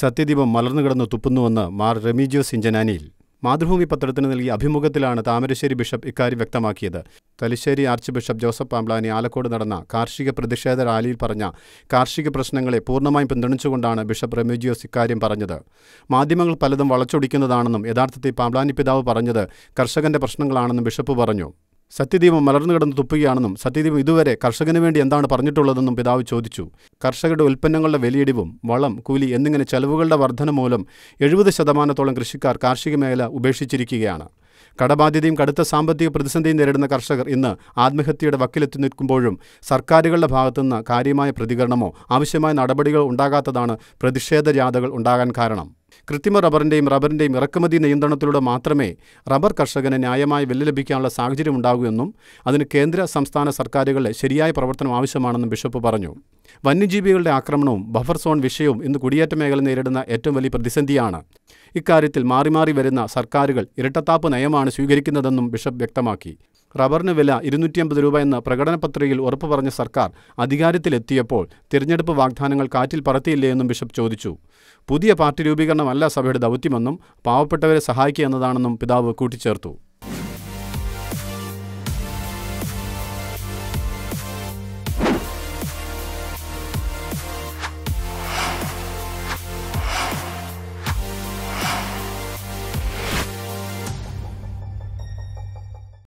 സത്യദീപം മലർന്നുകിടന്നു തുപ്പുന്നുവെന്ന് മാർ റെമിജിയോ സിഞ്ചനാനിയിൽ മാതൃഭൂമി പത്രത്തിന് നൽകിയ അഭിമുഖത്തിലാണ് താമരശ്ശേരി ബിഷപ്പ് ഇക്കാര്യം വ്യക്തമാക്കിയത് Thalassery archbishop Joseph Pamplany Alakode നടന്ന കാർഷിക പ്രതിഷേധ റാലിയിൽ പറഞ്ഞ കാർഷിക പ്രശ്നങ്ങളെ പൂർണ്ണമായും പിന്തുണച്ചുകൊണ്ടാണ് ബിഷപ്പ് റെമിജിയോസ് ഇക്കാര്യം പറഞ്ഞത് മാധ്യമങ്ങൾ പലതും വളച്ചൊടിക്കുന്നതാണെന്നും യഥാർത്ഥത്തിൽ പാംബ്ലാനി പിതാവ് പറഞ്ഞത് കർഷകന്റെ പ്രശ്നങ്ങളാണെന്നും ബിഷപ്പ് പറഞ്ഞു സത്യദീപം മലർന്നു കിടന്ന് തുപ്പുകയാണെന്നും സത്യദീപം ഇതുവരെ കർഷകന് വേണ്ടി എന്താണ് പറഞ്ഞിട്ടുള്ളതെന്നും പിതാവ് ചോദിച്ചു കർഷകരുടെ ഉൽപ്പന്നങ്ങളുടെ വിലയിടിവും വളം കൂലി എന്നിങ്ങനെ ചെലവുകളുടെ വർധന മൂലം എഴുപത് ശതമാനത്തോളം കൃഷിക്കാർ കാർഷിക മേഖല ഉപേക്ഷിച്ചിരിക്കുകയാണ് കടബാധ്യതയും കടുത്ത സാമ്പത്തിക പ്രതിസന്ധിയും നേരിടുന്ന കർഷകർ ഇന്ന് ആത്മഹത്യയുടെ വക്കിലെത്തി നിൽക്കുമ്പോഴും സർക്കാരുകളുടെ ഭാഗത്തുനിന്ന് കാര്യമായ പ്രതികരണമോ ആവശ്യമായ നടപടികളോ ഉണ്ടാകാത്തതാണ് പ്രതിഷേധ ജാഥകൾ ഉണ്ടാകാൻ കാരണം കൃത്രിമ റബ്ബറിൻ്റെയും റബ്ബറിൻ്റെയും ഇറക്കുമതി നിയന്ത്രണത്തിലൂടെ മാത്രമേ റബ്ബർ കർഷകന് ന്യായമായ വില ലഭിക്കാനുള്ള സാഹചര്യം ഉണ്ടാകൂ എന്നും അതിന് കേന്ദ്ര സംസ്ഥാന സർക്കാരുകളുടെ ശരിയായ പ്രവർത്തനം ആവശ്യമാണെന്നും ബിഷപ്പ് പറഞ്ഞു വന്യജീവികളുടെ ആക്രമണവും ബഫർ സോൺ വിഷയവും ഇന്ന് കുടിയേറ്റ മേഖല നേരിടുന്ന ഏറ്റവും വലിയ പ്രതിസന്ധിയാണ് ഇക്കാര്യത്തിൽ മാറി മാറി വരുന്ന സർക്കാരുകൾ ഇരട്ടത്താപ്പ് നയമാണ് സ്വീകരിക്കുന്നതെന്നും ബിഷപ്പ് വ്യക്തമാക്കി റബ്ബറിന് വില ഇരുന്നൂറ്റി അമ്പത് രൂപ എന്ന പ്രകടന പത്രികയിൽ ഉറപ്പു പറഞ്ഞ സർക്കാർ അധികാരത്തിലെത്തിയപ്പോൾ തിരഞ്ഞെടുപ്പ് വാഗ്ദാനങ്ങൾ കാറ്റിൽ പറത്തിയില്ലേ എന്നും ബിഷപ്പ് ചോദിച്ചു പുതിയ പാർട്ടി രൂപീകരണമല്ല സഭയുടെ ദൗത്യമെന്നും പാവപ്പെട്ടവരെ സഹായിക്കുക എന്നതാണെന്നും പിതാവ് കൂട്ടിച്ചേർത്തു